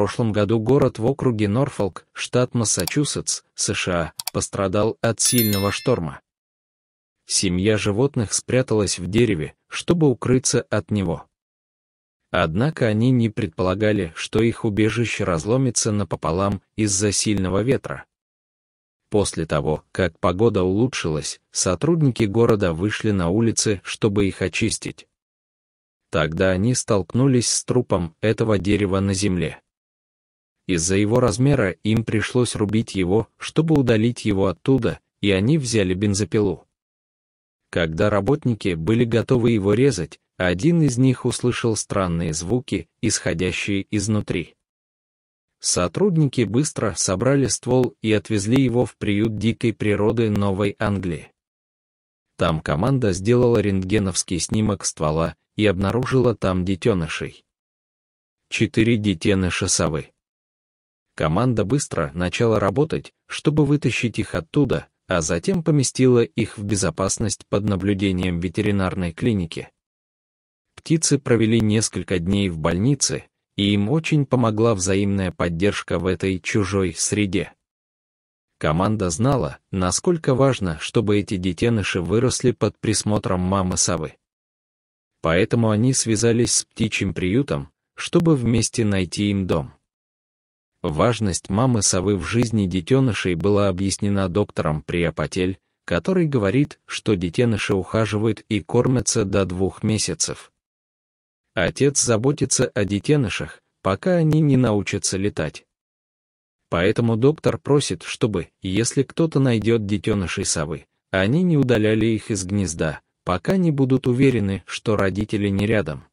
прошлом году город в округе Норфолк, штат Массачусетс, США, пострадал от сильного шторма. Семья животных спряталась в дереве, чтобы укрыться от него. Однако они не предполагали, что их убежище разломится напополам из-за сильного ветра. После того, как погода улучшилась, сотрудники города вышли на улицы, чтобы их очистить. Тогда они столкнулись с трупом этого дерева на земле. Из-за его размера им пришлось рубить его, чтобы удалить его оттуда, и они взяли бензопилу. Когда работники были готовы его резать, один из них услышал странные звуки, исходящие изнутри. Сотрудники быстро собрали ствол и отвезли его в приют дикой природы Новой Англии. Там команда сделала рентгеновский снимок ствола и обнаружила там детенышей. Четыре детеныша совы. Команда быстро начала работать, чтобы вытащить их оттуда, а затем поместила их в безопасность под наблюдением ветеринарной клиники. Птицы провели несколько дней в больнице, и им очень помогла взаимная поддержка в этой чужой среде. Команда знала, насколько важно, чтобы эти детеныши выросли под присмотром мамы совы. Поэтому они связались с птичьим приютом, чтобы вместе найти им дом. Важность мамы совы в жизни детенышей была объяснена доктором Приапотель, который говорит, что детеныши ухаживают и кормятся до двух месяцев. Отец заботится о детенышах, пока они не научатся летать. Поэтому доктор просит, чтобы, если кто-то найдет детенышей совы, они не удаляли их из гнезда, пока не будут уверены, что родители не рядом.